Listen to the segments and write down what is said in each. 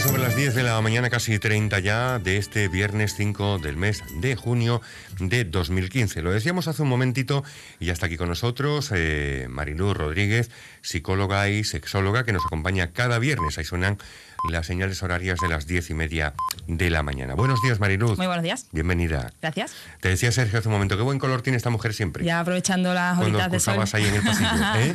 sobre las 10 de la mañana, casi 30 ya, de este viernes 5 del mes de junio de 2015. Lo decíamos hace un momentito y ya está aquí con nosotros Marilú eh, Marilu Rodríguez, psicóloga y sexóloga que nos acompaña cada viernes. Ahí suenan las señales horarias de las diez y media de la mañana. Buenos días, Mariluz. Muy buenos días. Bienvenida. Gracias. Te decía Sergio hace un momento, qué buen color tiene esta mujer siempre. Ya aprovechando las horitas de sol. ahí en el pasillo, ¿eh?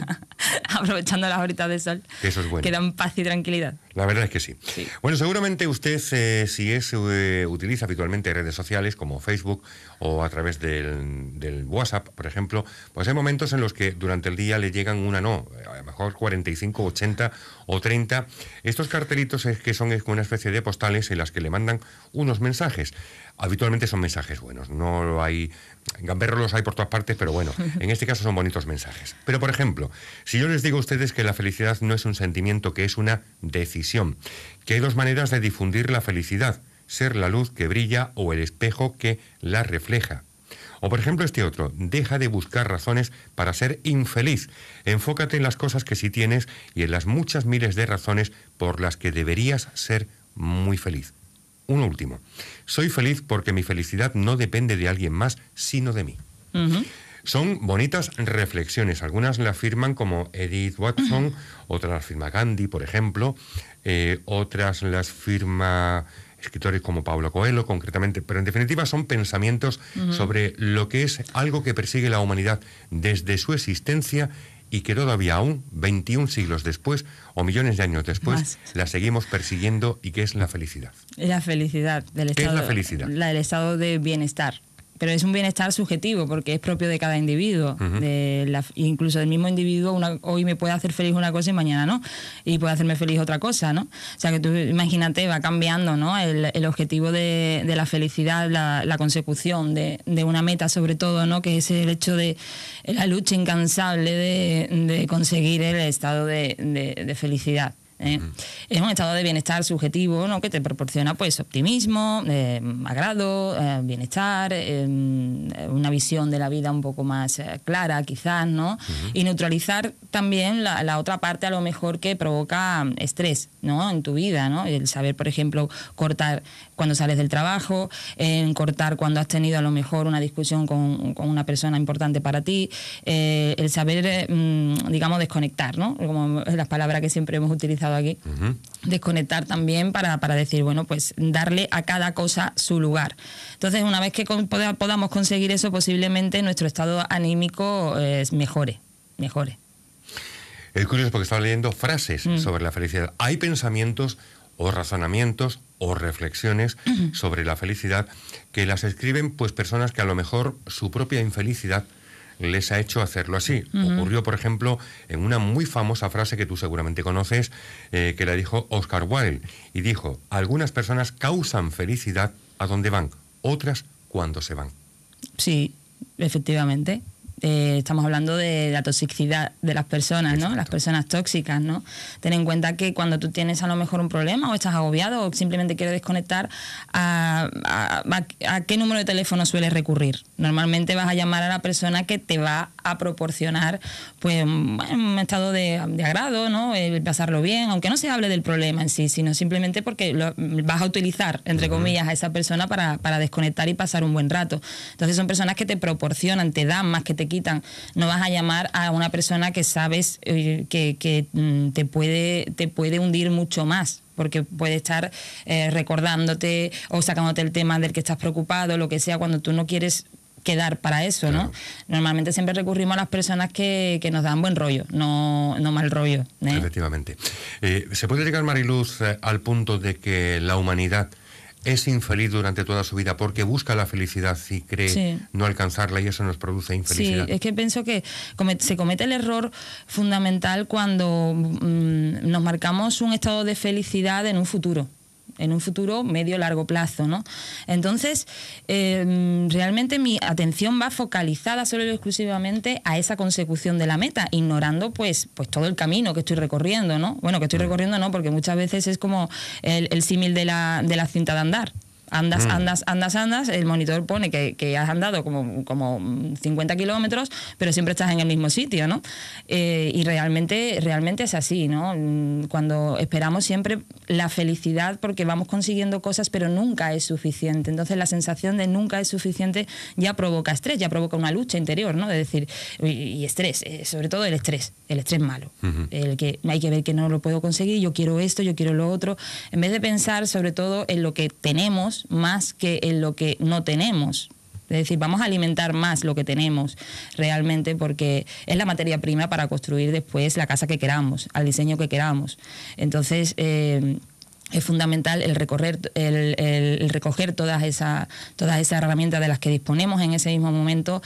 aprovechando las horitas de sol. eso es bueno. Que dan paz y tranquilidad. La verdad es que sí. Bueno, seguramente usted, eh, si es, eh, utiliza habitualmente redes sociales como Facebook o a través del, del, WhatsApp, por ejemplo, pues hay momentos en los que durante el día le llegan una, no, a lo mejor 45, 80 o 30. Estos cartelitos es que son como una especie de postales en las que le mandan unos mensajes. Habitualmente son mensajes buenos, no hay gamberros los hay por todas partes, pero bueno, en este caso son bonitos mensajes. Pero por ejemplo, si yo les digo a ustedes que la felicidad no es un sentimiento, que es una decisión, que hay dos maneras de difundir la felicidad, ser la luz que brilla o el espejo que la refleja. O por ejemplo este otro, deja de buscar razones para ser infeliz. Enfócate en las cosas que sí tienes y en las muchas miles de razones por las que deberías ser muy feliz. Un último, soy feliz porque mi felicidad no depende de alguien más, sino de mí. Son bonitas reflexiones. Algunas las firman como Edith Watson, otras las firma Gandhi, por ejemplo, eh, otras las firma escritores como Pablo Coelho, concretamente, pero en definitiva son pensamientos sobre lo que es algo que persigue la humanidad desde su existencia y que todavía aún, 21 siglos después o millones de años después, la seguimos persiguiendo y que es la felicidad. La felicidad del La del estado de bienestar pero es un bienestar subjetivo porque es propio de cada individuo. de incluso del mismo individuo, hoy me puede hacer feliz una cosa y mañana no. Y puede hacerme feliz otra cosa, ¿no? O sea, que tú imagínate, va cambiando, ¿no? El, objetivo de, la felicidad, la, consecución de, de, una meta, sobre todo, ¿no? Que es el hecho de la lucha incansable de, conseguir el estado de felicidad. ¿eh? Es un estado de bienestar subjetivo ¿no? que te proporciona pues optimismo, eh, agrado, eh, bienestar, una visión de la vida un poco más clara quizás, ¿no? Y neutralizar también la, la, otra parte a lo mejor que provoca mm, estrés, ¿no? En tu vida, ¿no? El saber, por ejemplo, cortar cuando sales del trabajo, en cortar cuando has tenido a lo mejor una discusión con, una persona importante para ti, eh, el saber, eh, mm, digamos, desconectar, ¿no? Como es la palabra que siempre hemos utilizado aquí. Desconectar también para, para decir, bueno, pues darle a cada cosa su lugar. Entonces, una vez que podamos conseguir eso, posiblemente nuestro estado anímico es eh, mejore, mejore. Es curioso porque estaba leyendo frases mm. sobre la felicidad. Hay pensamientos o razonamientos o reflexiones sobre la felicidad que las escriben pues personas que a lo mejor su propia infelicidad les ha hecho hacerlo así. Ocurrió, por ejemplo, en una muy famosa frase que tú seguramente conoces, eh, que la dijo Oscar Wilde, y dijo, algunas personas causan felicidad a donde van, otras cuando se van. Sí, efectivamente. Eh, estamos hablando de la toxicidad de las personas, ¿no? Las personas tóxicas, ¿no? Ten en cuenta que cuando tú tienes a lo mejor un problema o estás agobiado o simplemente quieres desconectar, a, qué número de teléfono sueles recurrir? Normalmente vas a llamar a la persona que te va a proporcionar pues un, estado de, agrado, ¿no? El pasarlo bien, aunque no se hable del problema en sí, sino simplemente porque vas a utilizar, entre comillas, a esa persona para, desconectar y pasar un buen rato. Entonces son personas que te proporcionan, te dan más que te no vas a llamar a una persona que sabes eh, que, mm, te, puede, te puede hundir mucho más porque puede estar eh, recordándote o sacándote el tema del que estás preocupado, lo que sea, cuando tú no quieres quedar para eso, ¿no? Normalmente siempre recurrimos a las personas que, nos dan buen rollo, no, no mal rollo. ¿eh? Efectivamente. ¿Se puede llegar, Mariluz, al punto de que la humanidad es infeliz durante toda su vida porque busca la felicidad y cree no alcanzarla y eso nos produce infelicidad. Sí, es que pienso que se comete el error fundamental cuando mm, nos marcamos un estado de felicidad en un futuro en un futuro medio-largo plazo. ¿no? Entonces, em, realmente mi atención va focalizada solo y exclusivamente a esa consecución de la meta, ignorando pues, pues todo el camino que estoy recorriendo. ¿no? Bueno, que estoy recorriendo no, porque muchas veces es como el, el símil de la, de la cinta de andar andas, mm. andas, andas, andas, el monitor pone que, has andado como, como 50 mm, kilómetros, pero siempre estás en el mismo sitio, ¿no? Eh, y realmente, realmente es así, ¿no? Mm, cuando esperamos siempre la felicidad porque vamos consiguiendo cosas, pero nunca es suficiente. Entonces la sensación de nunca es suficiente ya provoca estrés, ya provoca una lucha interior, ¿no? Es decir, y, estrés, eh, sobre todo el estrés, el estrés malo, el que hay que ver que no lo puedo conseguir, yo quiero esto, yo quiero lo otro, en vez de pensar sobre todo en lo que tenemos, más que en lo que no tenemos. Es decir, vamos a alimentar más lo que tenemos realmente porque es la materia prima para construir después la casa que queramos, al diseño que queramos. Entonces, eh, es fundamental el, recorrer, el, recoger todas, esas herramientas de las que disponemos en ese mismo momento.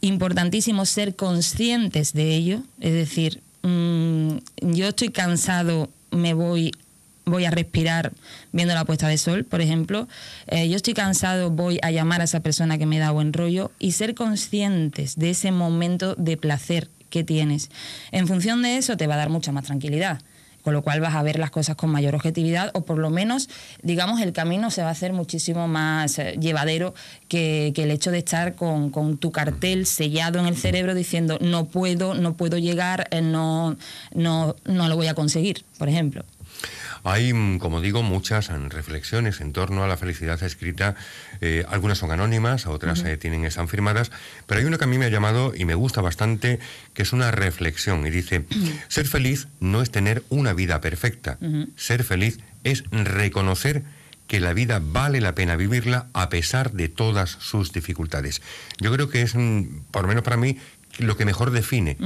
Importantísimo ser conscientes de ello, es decir, mm, yo estoy cansado, me voy voy a respirar viendo la puesta de sol, por ejemplo. Eh, yo estoy cansado, voy a llamar a esa persona que me da buen rollo y ser conscientes de ese momento de placer que tienes. En función de eso te va a dar mucha más tranquilidad, con lo cual vas a ver las cosas con mayor objetividad o por lo menos, digamos, el camino se va a hacer muchísimo más eh, llevadero que, el hecho de estar con, tu cartel sellado en el cerebro diciendo no puedo, no puedo llegar, eh, no, no, no lo voy a conseguir, por ejemplo. Hay, mm, como digo, muchas mm, reflexiones en torno a la felicidad escrita. Eh, algunas son anónimas, otras eh, tienen están firmadas, pero hay una que a mí me ha llamado y me gusta bastante, que es una reflexión y dice: ser feliz no es tener una vida perfecta. Ser feliz es reconocer que la vida vale la pena vivirla a pesar de todas sus dificultades. Yo creo que es, mm, por lo menos para mí, lo que mejor define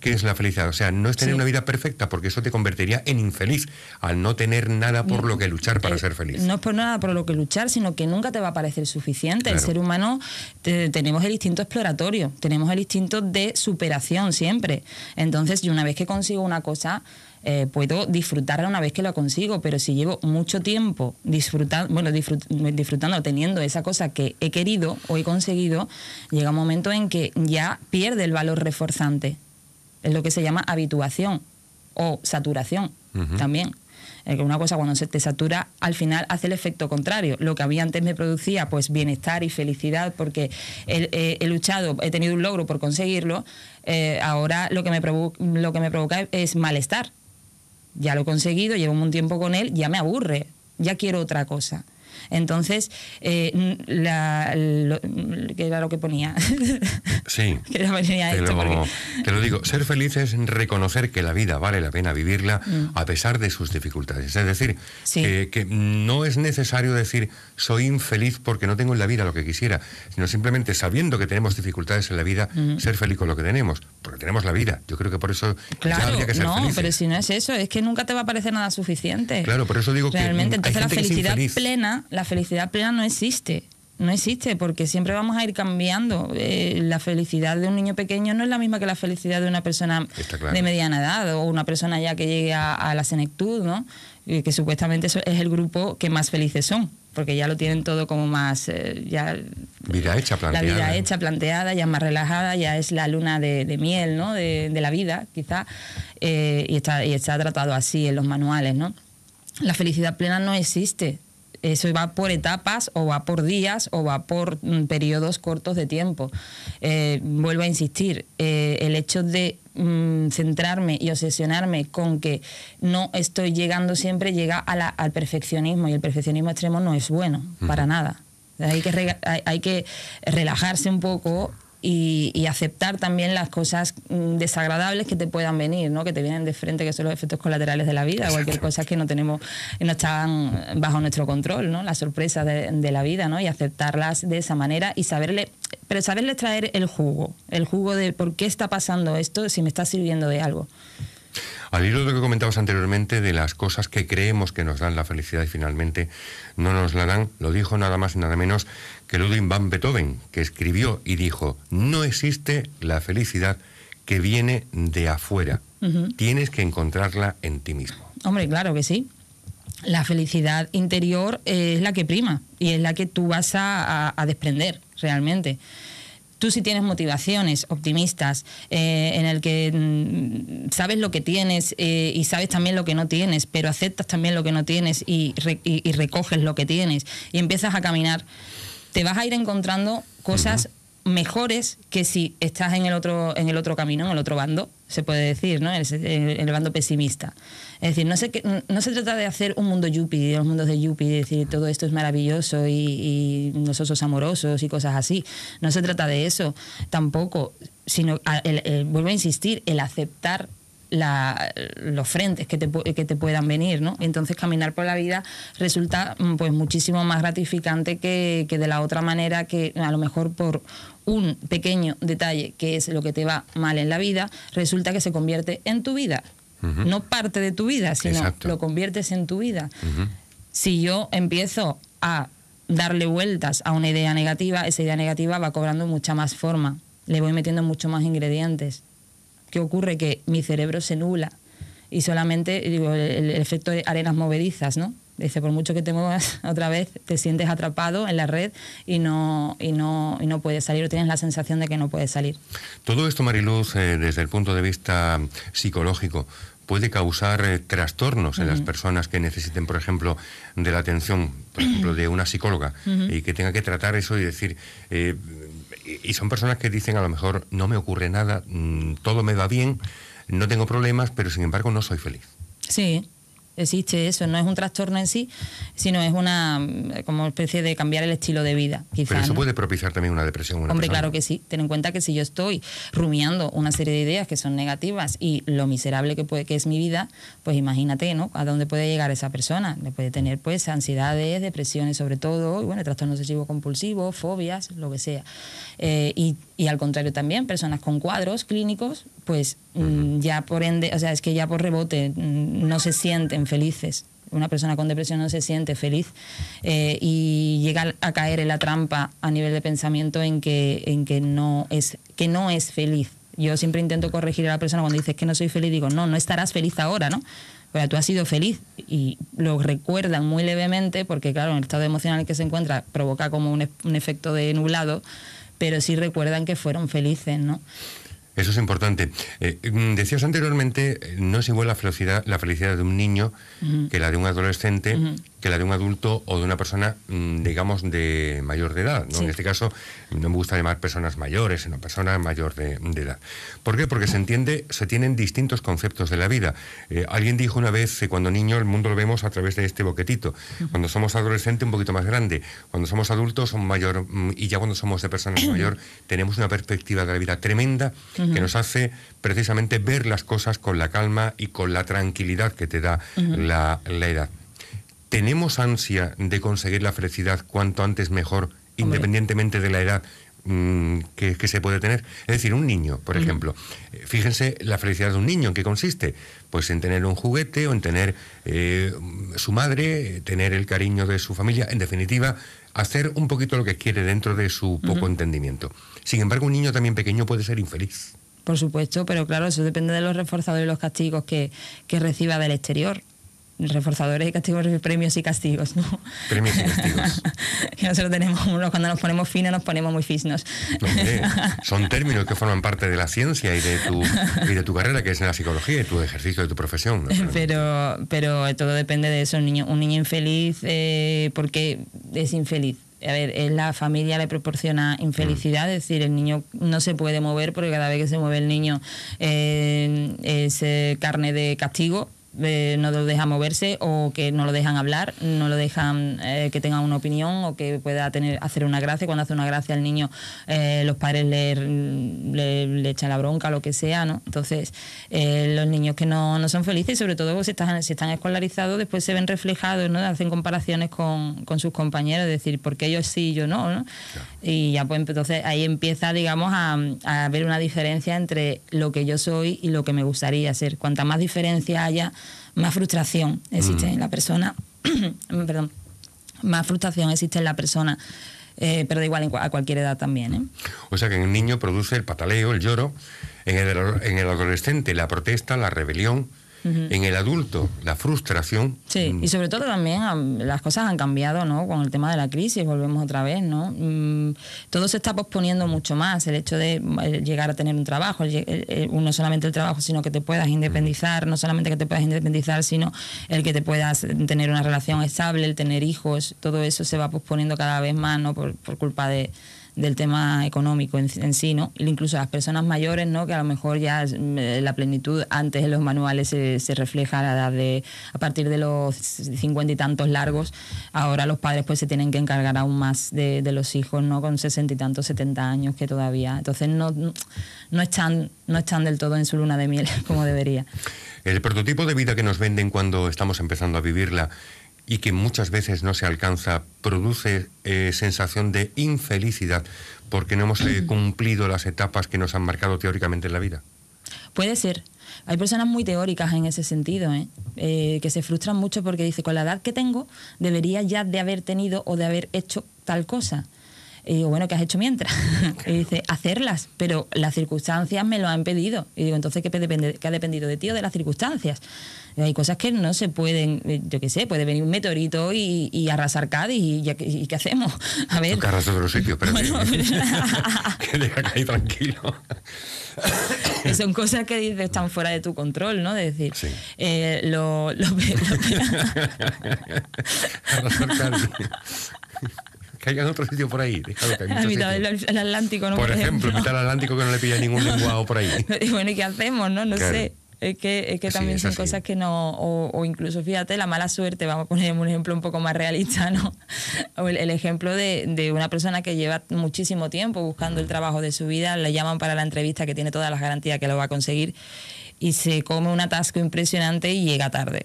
qué es la felicidad. O sea, no es tener una vida perfecta, porque eso te convertiría en infeliz al no tener nada por lo que luchar para eh, ser feliz. No es por nada por lo que luchar, sino que nunca te va a parecer suficiente. El ser humano tenemos el instinto exploratorio, tenemos el instinto de superación siempre. Entonces, y una vez que consigo una cosa, eh, puedo disfrutarla una vez que la consigo, pero si llevo mucho tiempo disfrutando, bueno, disfrutando, teniendo esa cosa que he querido o he conseguido, llega un momento en que ya pierde el valor reforzante. Es lo que se llama habituación o saturación también. Una cosa cuando se te satura, al final hace el efecto contrario. Lo que había antes me producía, pues bienestar y felicidad, porque he, luchado, he tenido un logro por conseguirlo, eh, ahora lo que, me lo que me provoca es malestar. Ya lo he conseguido, llevo un tiempo con él, ya me aburre, ya quiero otra cosa. Entonces, eh, la, lo, que era lo que ponía. Sí. que, lo, porque... Te lo digo, ser feliz es reconocer que la vida vale la pena vivirla mm. a pesar de sus dificultades. Es decir, que, no es necesario decir soy infeliz porque no tengo en la vida lo que quisiera, sino simplemente sabiendo que tenemos dificultades en la vida, mm. ser feliz con lo que tenemos, porque tenemos la vida. Yo creo que por eso claro, no, pero si no es eso, es que nunca te va a parecer nada suficiente. Claro, por eso digo Realmente, que entonces la felicidad plena la felicidad plena no existe. No existe porque siempre vamos a ir cambiando. Eh, la felicidad de un niño pequeño no es la misma que la felicidad de una persona de mediana edad o una persona ya que llegue a, la senectud, ¿no? Y que supuestamente es el grupo que más felices son porque ya lo tienen todo como más eh, ya vida hecha planteada la vida hecha planteada ya más relajada ya es la luna de, miel no de, la vida quizá eh, y está y está tratado así en los manuales no la felicidad plena no existe eso va por etapas o va por días o va por mm, periodos cortos de tiempo. Eh, vuelvo a insistir, eh, el hecho de mm, centrarme y obsesionarme con que no estoy llegando siempre llega al perfeccionismo y el perfeccionismo extremo no es bueno para nada. que, hay que relajarse un poco y, aceptar también las cosas mm, desagradables que te puedan venir, ¿no? que te vienen de frente, que son los efectos colaterales de la vida, cualquier cosa que no tenemos, no están bajo nuestro control, ¿no? las sorpresas de, la vida, ¿no? y aceptarlas de esa manera y saberle, pero saberle traer el jugo, el jugo de por qué está pasando esto, si me está sirviendo de algo. Al hilo de lo que comentabas anteriormente, de las cosas que creemos que nos dan la felicidad y finalmente no nos la dan, lo dijo nada más y nada menos que Ludwig van Beethoven, que escribió y dijo, no existe la felicidad que viene de afuera, tienes que encontrarla en ti mismo. Hombre, claro que sí. La felicidad interior es la que prima y es la que tú vas a, desprender realmente tú si tienes motivaciones optimistas, eh, en el que mm, sabes lo que tienes eh, y sabes también lo que no tienes, pero aceptas también lo que no tienes y, recoges lo que tienes y empiezas a caminar te vas a ir encontrando cosas mejores que si estás en el otro, en el otro camino, en el otro bando, se puede decir, ¿no? En el, bando pesimista. Es decir, no se, no se trata de hacer un mundo yuppie, los mundos de yuppie, decir todo esto es maravilloso y, nosotros los osos amorosos y cosas así. No se trata de eso tampoco, sino, vuelvo a insistir, el aceptar la, los frentes que te, que te puedan venir, ¿no? Entonces caminar por la vida resulta mm, pues muchísimo más gratificante que, de la otra manera que a lo mejor por un pequeño detalle que es lo que te va mal en la vida, resulta que se convierte en tu vida. No parte de tu vida, sino lo conviertes en tu vida. Si yo empiezo a darle vueltas a una idea negativa, esa idea negativa va cobrando mucha más forma, le voy metiendo mucho más ingredientes. ¿Qué ocurre? Que mi cerebro se nula y solamente, digo, el, efecto de arenas movedizas, ¿no? Dice, por mucho que te muevas otra vez, te sientes atrapado en la red y no, y no, no puedes salir, o tienes la sensación de que no puedes salir. Todo esto, Mariluz, eh, desde el punto de vista psicológico, puede causar eh, trastornos en las personas que necesiten, por ejemplo, de la atención, por ejemplo, de una psicóloga, y que tenga que tratar eso y decir, eh, y son personas que dicen a lo mejor no me ocurre nada, mm, todo me va bien, no tengo problemas, pero sin embargo no soy feliz. Sí existe eso, no es un trastorno en sí, sino es una como especie de cambiar el estilo de vida. Pero eso puede propiciar también una depresión. Una Hombre, claro que sí. Ten en cuenta que si yo estoy rumiando una serie de ideas que son negativas y lo miserable que, puede, que es mi vida, pues imagínate, ¿no? A dónde puede llegar esa persona. Le puede tener pues ansiedades, depresiones sobre todo, y bueno, trastorno obsesivo compulsivos, fobias, lo que sea. Eh, y y al contrario también, personas con cuadros clínicos, pues mm, ya por ende, o sea, es que ya por rebote mm, no se sienten felices. Una persona con depresión no se siente feliz eh, y llega a caer en la trampa a nivel de pensamiento en que, en que, no, es, que no es feliz. Yo siempre intento corregir a la persona cuando dices que no soy feliz, digo, no, no estarás feliz ahora, ¿no? Pero tú has sido feliz y lo recuerdan muy levemente porque, claro, el estado emocional en el que se encuentra provoca como un e, efecto de nublado pero sí recuerdan que fueron felices, ¿no? Eso es importante. Eh, mm, decías anteriormente, eh, no es igual la felicidad, de un niño que la de un adolescente la de un adulto o de una persona, mm, digamos, de mayor de edad. En este caso, no me gusta llamar personas mayores, sino personas mayor de, edad. ¿Por qué? Porque se entiende, se tienen distintos conceptos de la vida. Eh, alguien dijo una vez que cuando niño el mundo lo vemos a través de este boquetito. Cuando somos adolescente un poquito más grande. Cuando somos adultos son mayor mm, y ya cuando somos de personas mayor tenemos una perspectiva de la vida tremenda que nos hace precisamente ver las cosas con la calma y con la tranquilidad que te da la edad. ¿Tenemos ansia de conseguir la felicidad cuanto antes mejor, independientemente de la edad mm, que, se puede tener? Es decir, un niño, por ejemplo. Eh, fíjense la felicidad de un niño, ¿en qué consiste? Pues en tener un juguete o en tener eh, su madre, tener el cariño de su familia, en definitiva, hacer un poquito lo que quiere dentro de su poco entendimiento. Sin embargo, un niño también pequeño puede ser infeliz. Por supuesto, pero claro, eso depende de los reforzadores y los castigos que, que reciba del exterior reforzadores y castigos, premios y castigos, ¿no? Premios y castigos. que nosotros tenemos, cuando nos ponemos finos, nos ponemos muy fisnos. son términos que forman parte de la ciencia y de tu, y de tu carrera, que es en la psicología, y tu ejercicio de tu profesión. Pero, pero todo depende de eso. Un niño, un niño infeliz, eh, porque es infeliz? a ver, la familia le proporciona infelicidad, mm. es decir, el niño no se puede mover porque cada vez que se mueve el niño eh, es eh, carne de castigo eh, no lo dejan moverse o que no lo dejan hablar, no lo dejan eh, que tenga una opinión o que pueda tener, hacer una gracia. Cuando hace una gracia al niño, eh, los padres le, le, echan la bronca, lo que sea, ¿no? Entonces, los niños que no, son felices, sobre todo si están, están escolarizados, después se ven reflejados, ¿no? Hacen comparaciones con, con sus compañeros, es decir, porque ellos sí y yo no, ¿no? Y ya pues entonces ahí empieza, digamos, a, a ver una diferencia entre lo que yo soy y lo que me gustaría ser. Cuanta más diferencia haya, más frustración existe en mm. la persona. Perdón. Más frustración existe en la persona. Eh, pero da igual a cualquier edad también. ¿eh? O sea que en el niño produce el pataleo, el lloro, en el, en el adolescente la protesta, la rebelión, en el adulto, la frustración. Sí, mm. y sobre todo también las cosas han cambiado, ¿no? Con el tema de la crisis, volvemos otra vez, ¿no? Mm, todo se está posponiendo mucho más, el hecho de mm, llegar a tener un trabajo, no solamente el trabajo, sino que te puedas independizar, no solamente que te puedas independizar, sino el que te puedas tener una relación estable, el tener hijos, todo eso se va posponiendo cada vez más, ¿no? por culpa de del tema económico en, sí, ¿no? Incluso las personas mayores, ¿no? Que a lo mejor ya mm, eh, la plenitud antes en los manuales se, refleja a la edad de, a partir de los cincuenta y tantos largos, ahora los padres pues se tienen que encargar aún más de, de los hijos, ¿no? Con sesenta y tantos, setenta años que todavía. Entonces no, no están, no están del todo en su luna de miel como debería. El prototipo de vida que nos venden cuando estamos empezando a vivirla y que muchas veces no se alcanza, produce eh, sensación de infelicidad porque no hemos eh, cumplido las etapas que nos han marcado teóricamente en la vida. Puede ser. Hay personas muy teóricas en ese sentido, ¿eh? que se frustran mucho porque dice, con la edad que tengo, debería ya de haber tenido o de haber hecho tal cosa. Y digo, bueno, ¿qué has hecho mientras? dice, hacerlas, pero las circunstancias me lo han pedido. Y digo, entonces, qué ha dependido de ti o de las circunstancias? Hay cosas que no se pueden, eh, yo qué sé, puede venir un meteorito y, y arrasar Cádiz y, ¿qué hacemos? A ver. Nunca arrasa otro sitio, pero que deja caer tranquilo. Son cosas que dices están fuera de tu control, ¿no? De decir, eh, lo, lo, arrasar Cádiz. que otro sitio por ahí. que a Atlántico, ¿no? Por, ejemplo, mitad Atlántico que no le pilla ningún lenguado por ahí. Bueno, ¿y qué hacemos, no? No sé. Es que, es que también son cosas que no, o, incluso fíjate, la mala suerte, vamos a poner un ejemplo un poco más realista, ¿no? O el, ejemplo de, una persona que lleva muchísimo tiempo buscando el trabajo de su vida, le llaman para la entrevista que tiene todas las garantías que lo va a conseguir y se come un atasco impresionante y llega tarde.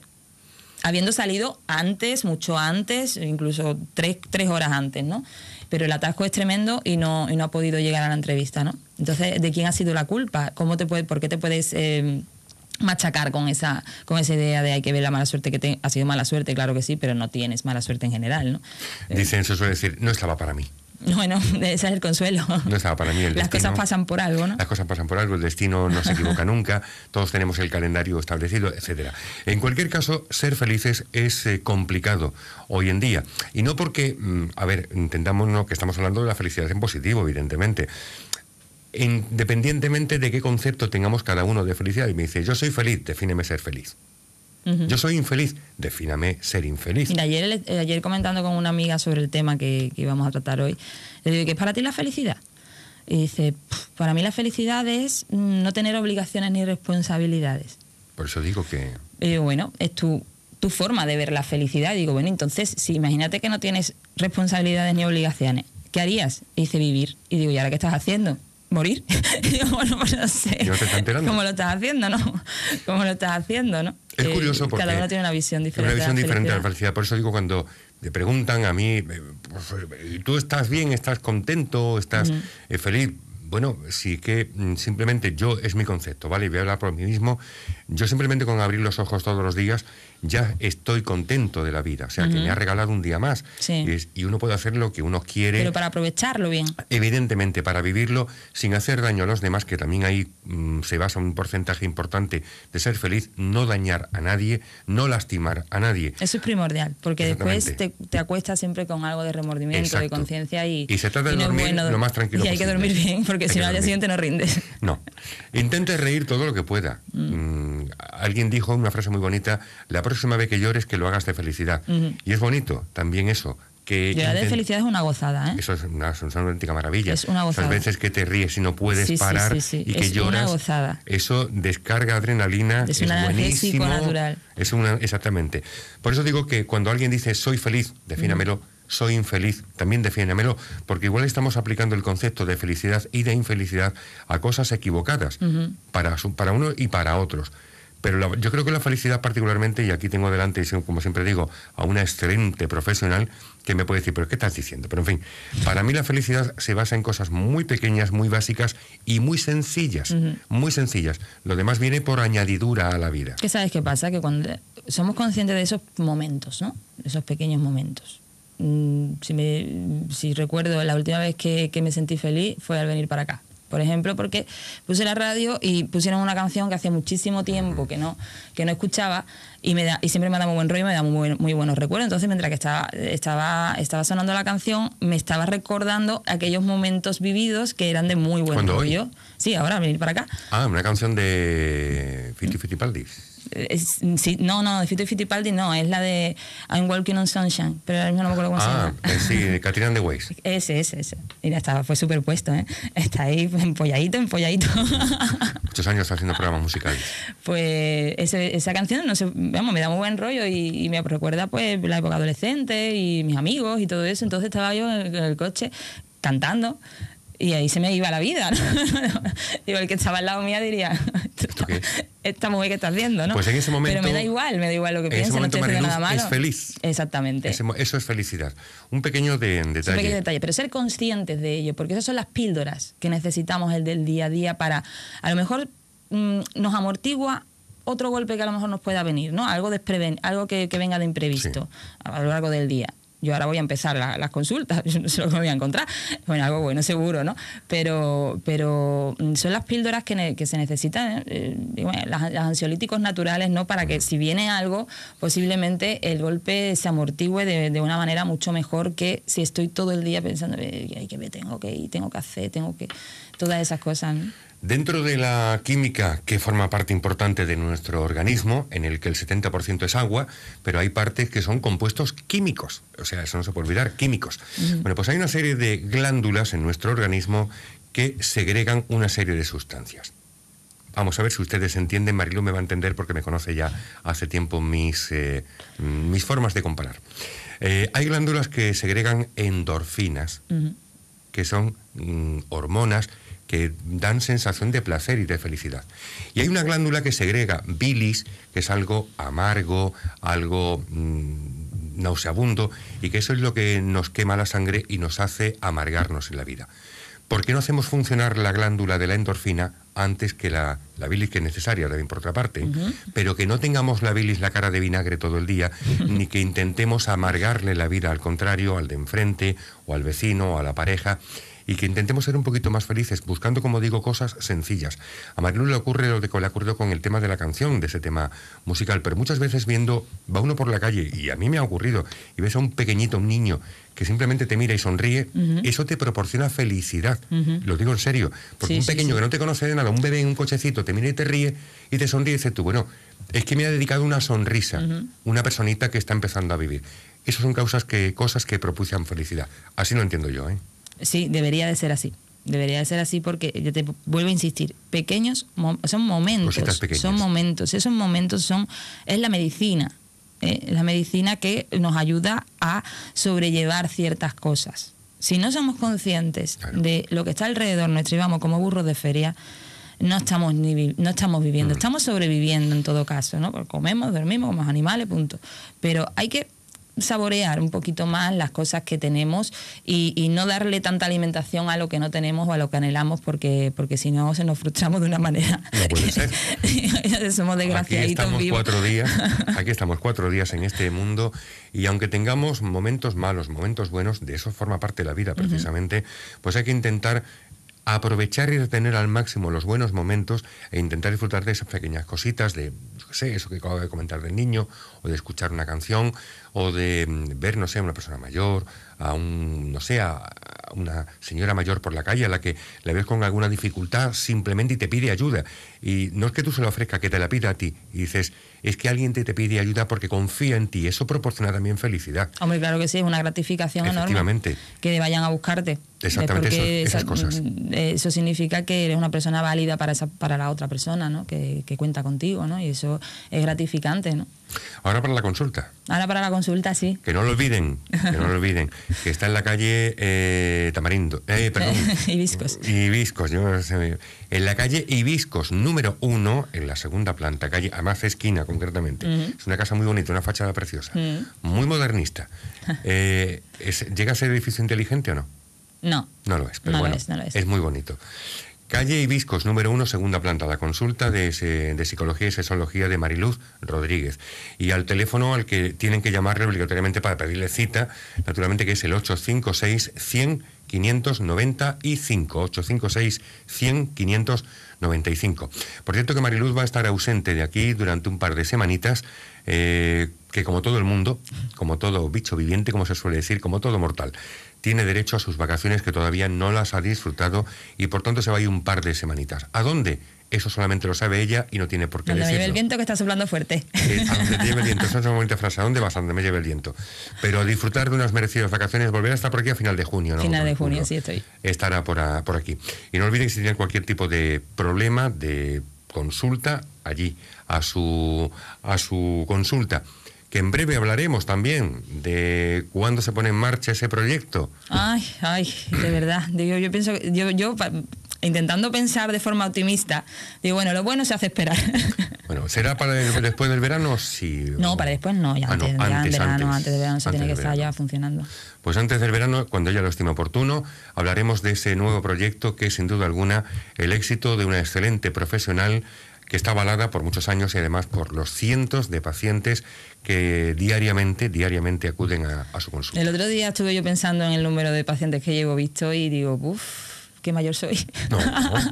Habiendo salido antes, mucho antes, incluso tres, tres horas antes, ¿no? Pero el atasco es tremendo y no, y no ha podido llegar a la entrevista, ¿no? Entonces, ¿de quién ha sido la culpa? ¿Cómo te puede, ¿Por qué te puedes... Eh, machacar con esa, con esa idea de hay que ver la mala suerte que te, ha sido mala suerte, claro que sí, pero no tienes mala suerte en general, ¿no? Eh, Dicen, se suele decir, no estaba para mí. Bueno, ese es el consuelo. No estaba para mí Las cosas pasan por algo, ¿no? Las cosas pasan por algo, el destino no se equivoca nunca, todos tenemos el calendario establecido, etcétera. En cualquier caso, ser felices es eh, complicado hoy en día. Y no porque, mm, a ver, intentámonos que estamos hablando de la felicidad en positivo, evidentemente independientemente de qué concepto tengamos cada uno de felicidad. Y me dice, yo soy feliz, defíneme ser feliz. Yo soy infeliz, defíname ser infeliz. Y ayer, eh, ayer comentando con una amiga sobre el tema que, íbamos a tratar hoy, le digo, ¿qué es para ti la felicidad? Y dice, para mí la felicidad es mm, no tener obligaciones ni responsabilidades. Por eso digo que... Y digo, bueno, es tu, tu forma de ver la felicidad. Y digo, bueno, entonces, si imagínate que no tienes responsabilidades ni obligaciones, ¿qué harías? Y dice, vivir. Y digo, ¿y ahora qué estás haciendo? morir. Pues no sé. ¿Cómo lo estás haciendo, no? ¿Cómo lo estás haciendo, no? Es curioso eh, porque. Cada uno tiene una visión diferente. Una visión diferente la felicidad. Por eso digo, cuando te preguntan a mí, pues, eh, ¿tú estás bien? ¿Estás contento? ¿Estás eh, feliz? Bueno, sí que mm, simplemente yo es mi concepto, ¿vale? Y voy a hablar por mí mismo. Yo simplemente con abrir los ojos todos los días ya estoy contento de la vida, o sea, que me ha regalado un día más. Y, uno puede hacer lo que uno quiere. Pero para aprovecharlo bien. Evidentemente, para vivirlo sin hacer daño a los demás, que también ahí mm, se basa un porcentaje importante de ser feliz, no dañar a nadie, no lastimar a nadie. Eso es primordial, porque después te, acuestas siempre con algo de remordimiento, de conciencia y... Y se trata de dormir lo más tranquilo. Y hay que dormir bien, porque si no al día siguiente no rindes. No. Intente reír todo lo que pueda. Mm. Mm, alguien dijo una frase muy bonita, la próxima vez que llores, que lo hagas de felicidad. Y es bonito también eso. Que Llorar de felicidad es una gozada, ¿eh? Eso es una, auténtica maravilla. Es una gozada. Las veces que te ríes y no puedes parar y que lloras. Eso descarga adrenalina. Es, una buenísimo. natural. Es una, exactamente. Por eso digo que cuando alguien dice soy feliz, defínamelo. soy infeliz, también defiéndamelo, porque igual estamos aplicando el concepto de felicidad y de infelicidad a cosas equivocadas para, para uno y para otros. Pero yo creo que la felicidad particularmente, y aquí tengo adelante, como siempre digo, a una excelente profesional que me puede decir, pero ¿qué estás diciendo? Pero en fin, para mí la felicidad se basa en cosas muy pequeñas, muy básicas y muy sencillas, muy sencillas. Lo demás viene por añadidura a la vida. ¿Qué sabes qué pasa? Que cuando somos conscientes de esos momentos, ¿no? Esos pequeños momentos. Mm, si, si recuerdo la última vez que me sentí feliz fue al venir para acá por ejemplo, porque puse la radio y pusieron una canción que hace muchísimo tiempo que no, que no escuchaba y, me y siempre me da muy buen rollo y me da muy, buenos recuerdos. Entonces, mientras que estaba, estaba, estaba sonando la canción, me estaba recordando aquellos momentos vividos que eran de muy buen rollo. Hoy? Sí, ahora venir para acá. Ah, una canción de Fiti Paldis no, no, de Fito y Party no, es la de I'm Walking on Sunshine, pero ahora no me acuerdo cómo ah, se llama. ah Sí, de Katrina and the Waves. Ese, ese, ese. Mira, estaba, fue puesto, ¿eh? Está ahí empolladito, empolladito. Muchos años haciendo programas musicales. Pues esa canción, no sé, vamos, me da muy buen rollo y, me recuerda pues la época adolescente y mis amigos y todo eso. Entonces estaba yo en el, coche cantando y ahí se me iba la vida. Digo, el que estaba al lado mío diría, qué esta mujer que estás viendo, ¿no? Pues en ese momento. Pero me da igual, me da igual lo que piense, no estoy nada malo. Es feliz. Exactamente. eso es felicidad. Un pequeño detalle. un pequeño detalle, pero ser conscientes de ello, porque esas son las píldoras que necesitamos el del día a día para. A lo mejor mm, nos amortigua otro golpe que a lo mejor nos pueda venir, ¿no? Algo, despreven algo que, venga de imprevisto a lo largo del día yo ahora voy a empezar las consultas, yo no sé lo que me voy a encontrar, bueno, algo bueno seguro, ¿no? Pero, pero mm, son las píldoras que, que se necesitan, ¿eh? Eh, las, ansiolíticos naturales, ¿no? Para que si viene algo, posiblemente el golpe se amortigüe de, una manera mucho mejor que si estoy todo el día pensando, eh, ay, que me tengo que ir, tengo que hacer, tengo que... Todas esas cosas. Dentro de la química, que forma parte importante de nuestro organismo, en el que el 70% es agua, pero hay partes que son compuestos químicos, o sea, eso no se puede olvidar, químicos. Bueno, pues hay una serie de glándulas en nuestro organismo que segregan una serie de sustancias. Vamos a ver si ustedes entienden, Marilu me va a entender porque me conoce ya hace tiempo mis, eh, mis formas de comparar. Eh, hay glándulas que segregan endorfinas, que son mm, hormonas que dan sensación de placer y de felicidad. Y hay una glándula que segrega bilis, que es algo amargo, algo mm, nauseabundo, y que eso es lo que nos quema la sangre y nos hace amargarnos en la vida. ¿Por qué no hacemos funcionar la glándula de la endorfina antes que la, la bilis, que es necesaria también por otra parte? Pero que no tengamos la bilis la cara de vinagre todo el día, ni que intentemos amargarle la vida al contrario, al de enfrente, o al vecino, o a la pareja y que intentemos ser un poquito más felices, buscando, como digo, cosas sencillas. A Marino le ocurre lo que le acuerdo con el tema de la canción, de ese tema musical, pero muchas veces viendo, va uno por la calle, y a mí me ha ocurrido, y ves a un pequeñito, un niño, que simplemente te mira y sonríe, eso te proporciona felicidad. Lo digo en serio. Porque un pequeño que no te conoce de nada, un bebé en un cochecito, te mira y te ríe y te sonríe y dices tú, bueno, es que me ha dedicado una sonrisa, una personita que está empezando a vivir. Esas son causas que, cosas que propician felicidad. Así lo entiendo yo. ¿eh? Sí, debería de ser así. Debería de ser así porque, ya te vuelvo a insistir, pequeños son momentos. Son momentos. Esos momentos son, es la medicina. ¿eh? la medicina que nos ayuda a sobrellevar ciertas cosas. Si no somos conscientes de lo que está alrededor nuestro y vamos como burros de feria, no estamos ni no estamos viviendo, mm. estamos sobreviviendo en todo caso, ¿no? Porque comemos, dormimos como animales, punto. Pero hay que saborear un poquito más las cosas que tenemos y, no darle tanta alimentación a lo que no tenemos o a lo que anhelamos porque, porque si no se nos frustramos de una manera. No puede ser. Somos desgraciaditos aquí estamos Cuatro días, aquí estamos cuatro días en este mundo y aunque tengamos momentos malos, momentos buenos, de eso forma parte de la vida precisamente, pues hay que intentar aprovechar y retener al máximo los buenos momentos e intentar disfrutar de esas pequeñas cositas, de, no sé, eso que acabo de comentar del niño, o de escuchar una canción, o de mm, ver, no sé, a una persona mayor, a un, no sé, a una señora mayor por la calle a la que la ves con alguna dificultad simplemente y te pide ayuda. Y no es que tú se la ofrezca, que te la pida a ti. Y dices, es que alguien te, pide ayuda porque confía en ti. Eso proporciona también felicidad. Hombre, claro que sí, es una gratificación enorme que vayan a buscarte. Exactamente, eso, esas cosas. Eso significa que eres una persona válida para, para la otra persona, ¿no? Que, cuenta contigo, ¿no? Y eso es gratificante, ¿no? Ahora para la consulta. Ahora para la consulta, sí. Que no lo olviden, que no lo olviden. Que está en la calle eh, Tamarindo. Eh, perdón. y viscos yo no sé en la calle Ibiscos, número 1, en la segunda planta, calle, más esquina concretamente. Es una casa muy bonita, una fachada preciosa, muy modernista. Eh, ¿Llega a ser edificio inteligente o no? No. No lo es, pero es, muy bonito. Calle Ibiscos, número 1, segunda planta, la consulta de, de, Psicología y Sexología de Mariluz Rodríguez. Y al teléfono al que tienen que llamarle obligatoriamente para pedirle cita, naturalmente que es el 856 100 595 856 100 595. Por cierto que Mariluz va a estar ausente de aquí durante un par de semanitas, eh, que como todo el mundo, como todo bicho viviente, como se suele decir, como todo mortal, tiene derecho a sus vacaciones que todavía no las ha disfrutado y por tanto se va a ir un par de semanitas. ¿A dónde? eso solamente lo sabe ella y no tiene por qué decirlo. me lleve el viento que está soplando fuerte. Eh, donde lleve el viento, esa es una bonita frase, dónde vas? me lleve el viento. Pero disfrutar de unas merecidas vacaciones, volver a estar por aquí a final de junio, ¿no? Final de junio, sí estoy. Estará por, aquí. Y no olviden que si tienen cualquier tipo de problema, de consulta, allí, a su, a su consulta que en breve hablaremos también de cuándo se pone en marcha ese proyecto. Ay, ay, de verdad. Yo, pienso, yo, yo intentando pensar de forma optimista, digo, bueno, lo bueno se hace esperar. Bueno, ¿será para después del verano? Sí. No, para después no, ya, ah, antes, antes, del verano se tiene que estar ya funcionando. Pues antes del verano, cuando ella lo estime oportuno, hablaremos de ese nuevo proyecto que es sin duda alguna el éxito de una excelente profesional que está avalada por muchos años y además por los cientos de pacientes que diariamente, diariamente acuden a, a su consulta. El otro día estuve yo pensando en el número de pacientes que llevo visto y digo, uff, qué mayor soy. No, no.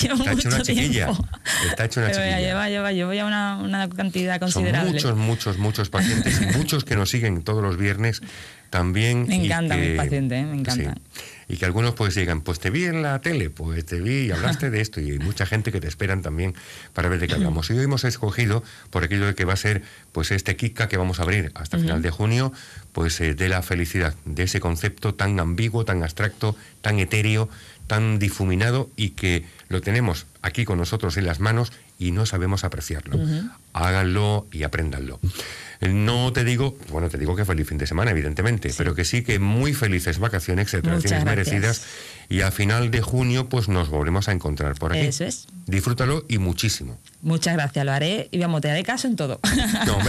Llevo está hecho una chiquilla. Tiempo. Está hecho una chiquilla. Lleva, lleva, llevo ya una, una, cantidad considerable. Son muchos, muchos, muchos pacientes y muchos que nos siguen todos los viernes también. Me encanta mi paciente, ¿eh? me encanta y que algunos pues digan, pues te vi en la tele, pues te vi y hablaste de esto, y hay mucha gente que te esperan también para ver de qué hablamos. Y hoy hemos escogido, por aquello de que va a ser pues este Kika que vamos a abrir hasta final de junio, pues eh, de la felicidad, de ese concepto tan ambiguo, tan abstracto, tan etéreo, tan difuminado y que lo tenemos aquí con nosotros en las manos y no sabemos apreciarlo. Háganlo y apréndanlo. Eh, no te digo, bueno, te digo que feliz fin de semana, evidentemente, pero que sí que muy felices vacaciones, celebraciones merecidas. Y a final de junio, pues nos volvemos a encontrar por aquí. Eso es. Disfrútalo y muchísimo. Muchas gracias, lo haré y vamos, te haré caso en todo. No,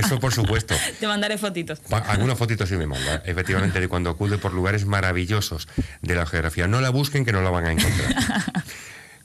eso, por supuesto. te mandaré fotitos. Algunas fotitos sí me manda, efectivamente, de cuando acude por lugares maravillosos de la geografía. No la busquen que no la van a encontrar.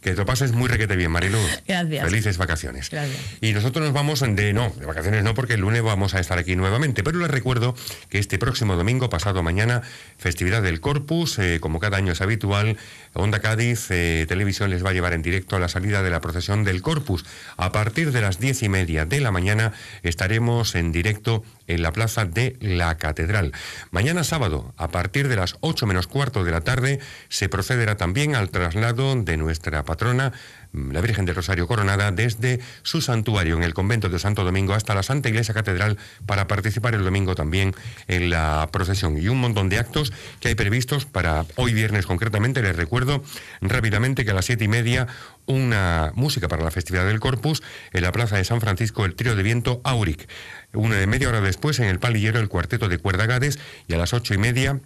Que te lo pases muy requete bien, Marilu. Gracias. Felices vacaciones. Gracias. Y nosotros nos vamos de, no, de vacaciones no, porque el lunes vamos a estar aquí nuevamente. Pero les recuerdo que este próximo domingo, pasado mañana, festividad del Corpus, eh, como cada año es habitual, Onda Cádiz, eh, Televisión les va a llevar en directo a la salida de la procesión del Corpus. A partir de las diez y media de la mañana estaremos en directo en la plaza de la Catedral. Mañana sábado, a partir de las ocho menos cuarto de la tarde, se procederá también al traslado de nuestra patrona, la Virgen del Rosario Coronada, desde su santuario en el convento de Santo Domingo hasta la Santa Iglesia Catedral para participar el domingo también en la procesión. Y un montón de actos que hay previstos para hoy viernes concretamente. Les recuerdo rápidamente que a las siete y media una música para la festividad del Corpus en la plaza de San Francisco, el trío de viento Auric. Una de media hora después en el palillero el cuarteto de cuerda Gades y a las ocho y media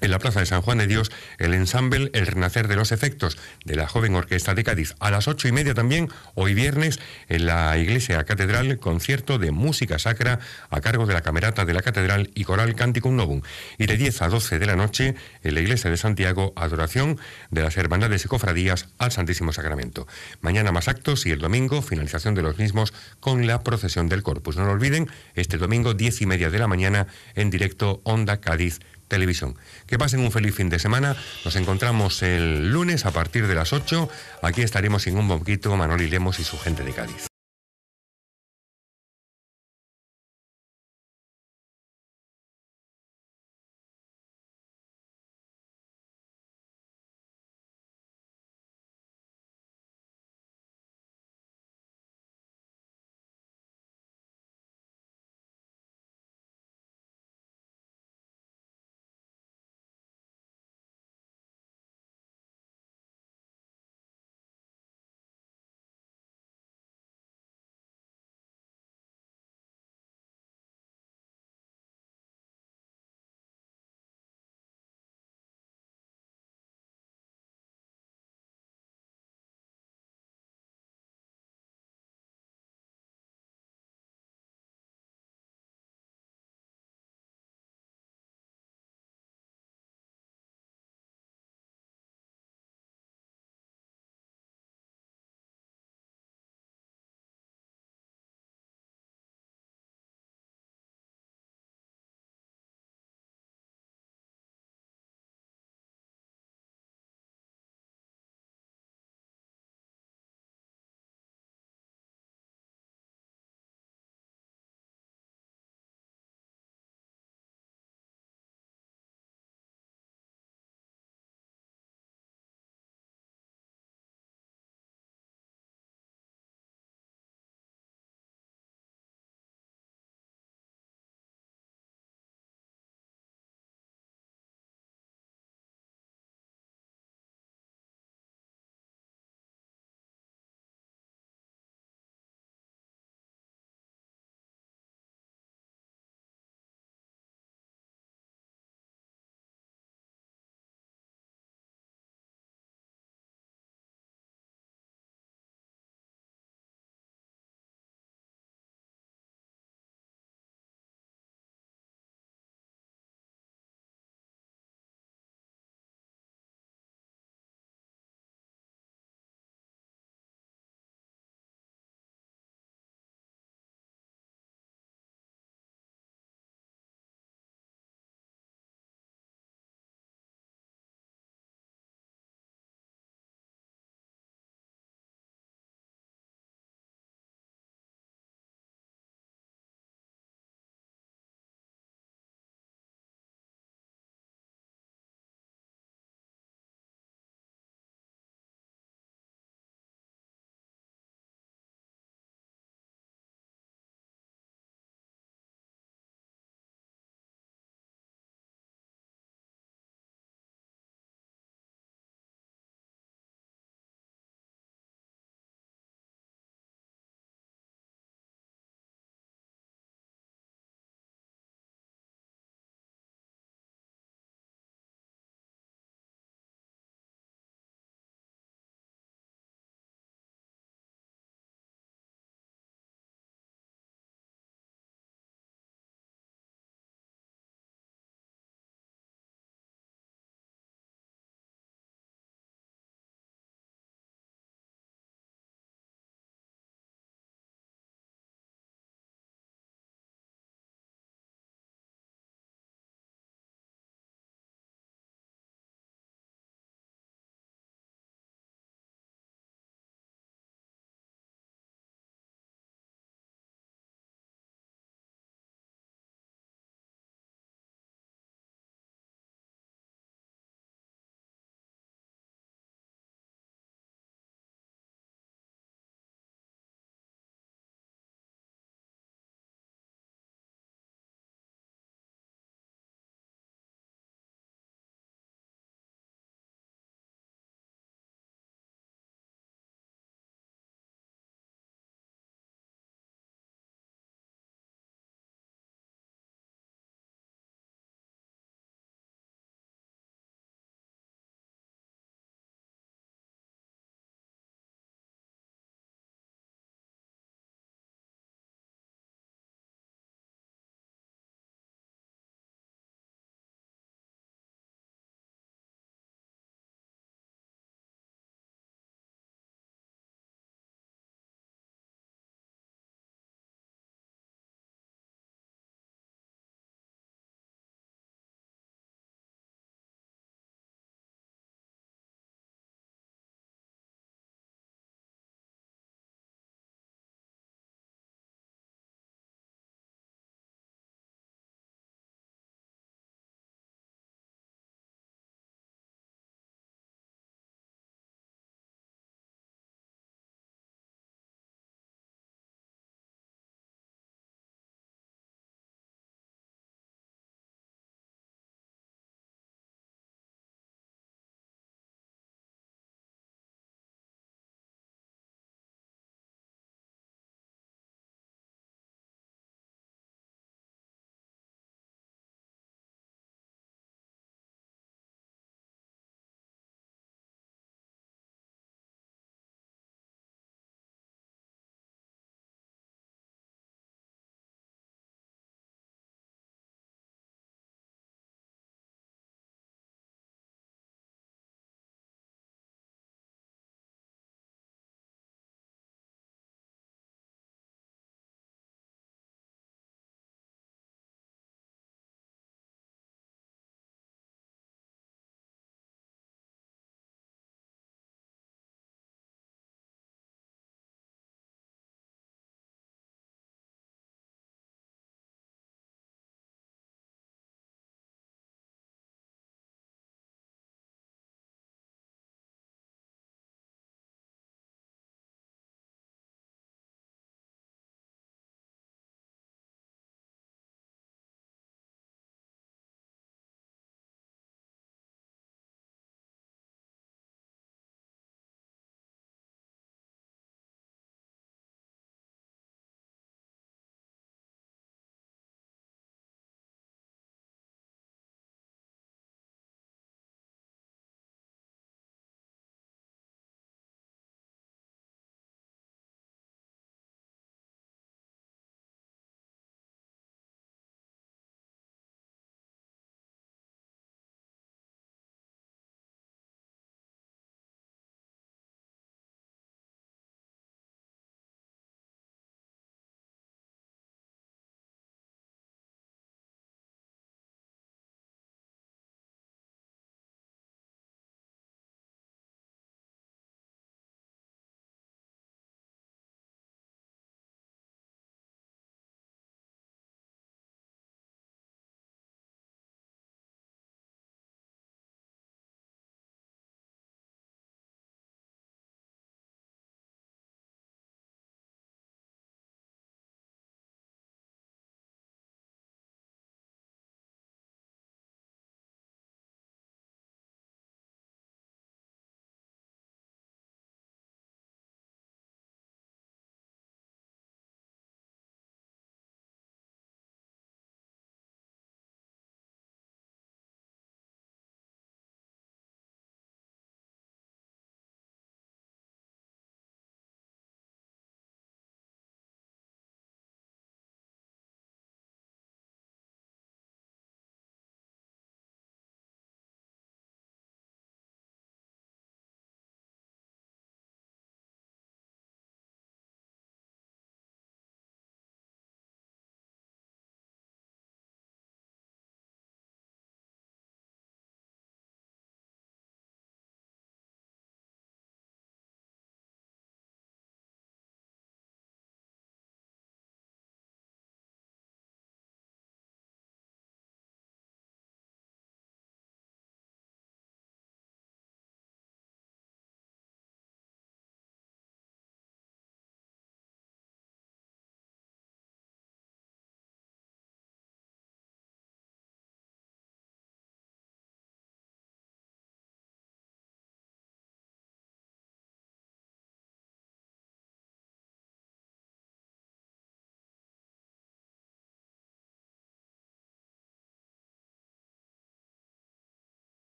en la Plaza de San Juan de Dios, el ensamble El Renacer de los Efectos de la Joven Orquesta de Cádiz. A las ocho y media también, hoy viernes, en la Iglesia Catedral, concierto de música sacra a cargo de la Camerata de la Catedral y Coral Canticum Novum. Y de diez a doce de la noche, en la Iglesia de Santiago, adoración de las Hermandades y Cofradías al Santísimo Sacramento. Mañana más actos y el domingo, finalización de los mismos con la procesión del Corpus. No lo olviden, este domingo, diez y media de la mañana, en directo Onda Cádiz Televisión. Que pasen un feliz fin de semana. Nos encontramos el lunes a partir de las 8. Aquí estaremos sin un poquito Manoli Lemos y su gente de Cádiz.